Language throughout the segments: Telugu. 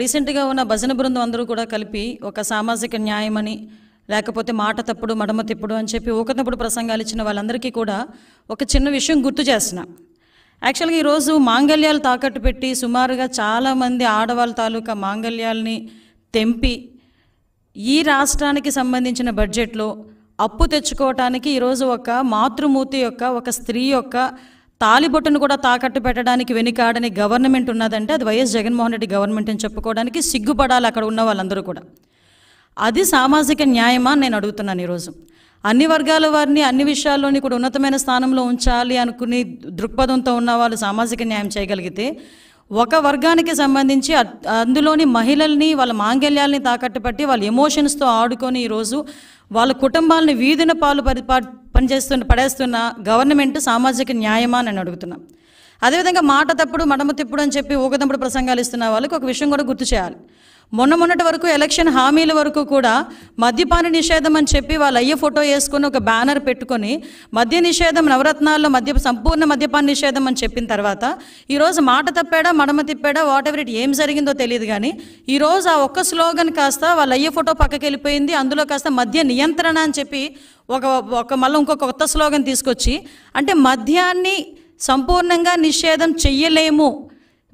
రీసెంట్గా ఉన్న భజన బృందం అందరూ కూడా కలిపి ఒక సామాజిక న్యాయమని లేకపోతే మాట తప్పుడు మడమ తిప్పుడు అని చెప్పి ఊకనప్పుడు ప్రసంగాలు ఇచ్చిన వాళ్ళందరికీ కూడా ఒక చిన్న విషయం గుర్తు చేసిన యాక్చువల్గా ఈరోజు మాంగల్యాలు తాకట్టు పెట్టి సుమారుగా చాలామంది ఆడవాళ్ళ తాలూకా మాంగల్యాల్ని తెంపి ఈ రాష్ట్రానికి సంబంధించిన బడ్జెట్లో అప్పు తెచ్చుకోవటానికి ఈరోజు ఒక మాతృమూర్తి యొక్క ఒక స్త్రీ యొక్క తాలిబొట్టును కూడా తాకట్టు పెట్టడానికి వెనుకాడని గవర్నమెంట్ ఉన్నదంటే అది వైఎస్ జగన్మోహన్ రెడ్డి గవర్నమెంట్ అని చెప్పుకోవడానికి సిగ్గుపడాలి అక్కడ ఉన్న వాళ్ళందరూ కూడా అది సామాజిక న్యాయమా నేను అడుగుతున్నాను ఈరోజు అన్ని వర్గాల వారిని అన్ని విషయాల్లోని కూడా ఉన్నతమైన స్థానంలో ఉంచాలి అనుకుని దృక్పథంతో ఉన్న వాళ్ళు సామాజిక న్యాయం చేయగలిగితే ఒక వర్గానికి సంబంధించి అందులోని మహిళల్ని వాళ్ళ మాంగల్యాల్ని తాకట్టు పట్టి వాళ్ళ ఎమోషన్స్తో ఆడుకొని ఈరోజు వాళ్ళ కుటుంబాలను వీధిన పాలు పరి పనిచేస్తున్న పడేస్తున్న గవర్నమెంట్ సామాజిక న్యాయమా నేను అడుగుతున్నా అదేవిధంగా మాట తప్పుడు మడమ తిప్పుడు అని చెప్పి ఊగదప్పుడు ప్రసంగాలు ఇస్తున్న వాళ్ళకి ఒక విషయం కూడా గుర్తు చేయాలి మొన్న మొన్నటి వరకు ఎలక్షన్ హామీల వరకు కూడా మద్యపాన నిషేధం అని చెప్పి వాళ్ళు అయ్యే ఫోటో వేసుకొని ఒక బ్యానర్ పెట్టుకొని మద్య నిషేధం నవరత్నాల్లో మద్య సంపూర్ణ మద్యపాన నిషేధం అని చెప్పిన తర్వాత ఈరోజు మాట తప్పాడా మడమ తిప్పాడా వాట్ ఎవర్ ఇట్ ఏం జరిగిందో తెలియదు కానీ ఈరోజు ఆ ఒక్క స్లోగన్ కాస్త వాళ్ళు అయ్యే ఫోటో పక్కకి వెళ్ళిపోయింది అందులో కాస్త మద్య నియంత్రణ అని చెప్పి ఒక ఒక మళ్ళీ ఇంకొక కొత్త స్లోగన్ తీసుకొచ్చి అంటే మద్యాన్ని సంపూర్ణంగా నిషేధం చెయ్యలేము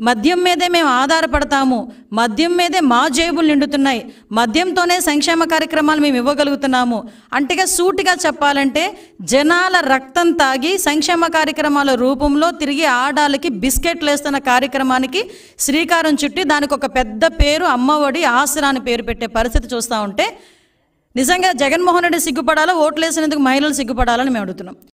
మద్యం మీదే మేము ఆధారపడతాము మద్యం మీదే మా జేబులు నిండుతున్నాయి మద్యంతోనే సంక్షేమ కార్యక్రమాలు మేము ఇవ్వగలుగుతున్నాము అంటేగా సూటిగా చెప్పాలంటే జనాల రక్తం తాగి సంక్షేమ కార్యక్రమాల రూపంలో తిరిగి ఆడాలకి బిస్కెట్లు వేస్తున్న కార్యక్రమానికి శ్రీకారం చుట్టి దానికి ఒక పెద్ద పేరు అమ్మఒడి ఆసరాని పేరు పెట్టే పరిస్థితి చూస్తూ ఉంటే నిజంగా జగన్మోహన్ రెడ్డి సిగ్గుపడాలో ఓట్లేసినందుకు మహిళలు సిగ్గుపడాలని మేము అడుగుతున్నాం